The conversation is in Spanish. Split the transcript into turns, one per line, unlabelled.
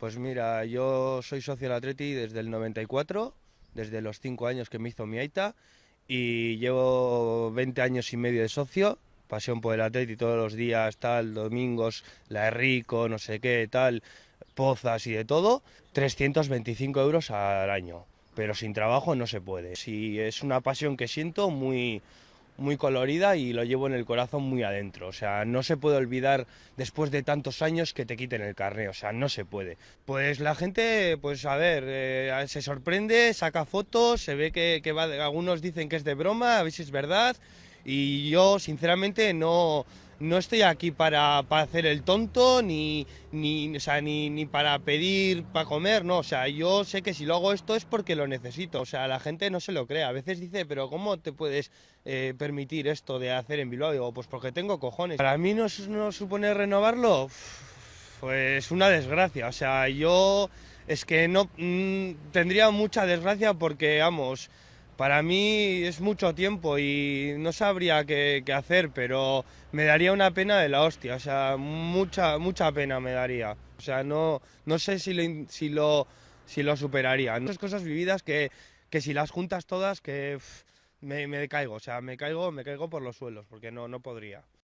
Pues mira, yo soy socio del Atleti desde el 94, desde los 5 años que me hizo mi Aita, y llevo 20 años y medio de socio, pasión por el Atleti todos los días, tal, domingos, la Rico, no sé qué, tal, pozas y de todo, 325 euros al año, pero sin trabajo no se puede. Si es una pasión que siento muy muy colorida y lo llevo en el corazón muy adentro. O sea, no se puede olvidar después de tantos años que te quiten el carné. O sea, no se puede. Pues la gente, pues a ver, eh, se sorprende, saca fotos, se ve que, que va, algunos dicen que es de broma, a ver si es verdad. Y yo, sinceramente, no no estoy aquí para, hacer el tonto, ni, ni, o sea, ni, para pedir, para comer, no. O sea, yo sé que si lo hago esto es porque lo necesito. O sea, la gente no se lo cree. A veces dice, pero ¿cómo te puedes eh, permitir esto de hacer en Bilbao? Digo, pues porque tengo cojones. Para mí no, supone renovarlo, pues una desgracia. O sea, yo es que no mm, tendría mucha desgracia porque, vamos, para mí es mucho tiempo y no sabría qué, hacer, pero me daría una pena de la hostia, o sea, mucha, mucha pena me daría. O sea, no, no sé si lo, si, lo, si lo superaría. Muchas cosas vividas que, que si las juntas todas, que me, me caigo, o sea, me caigo, me caigo por los suelos, porque no, no podría.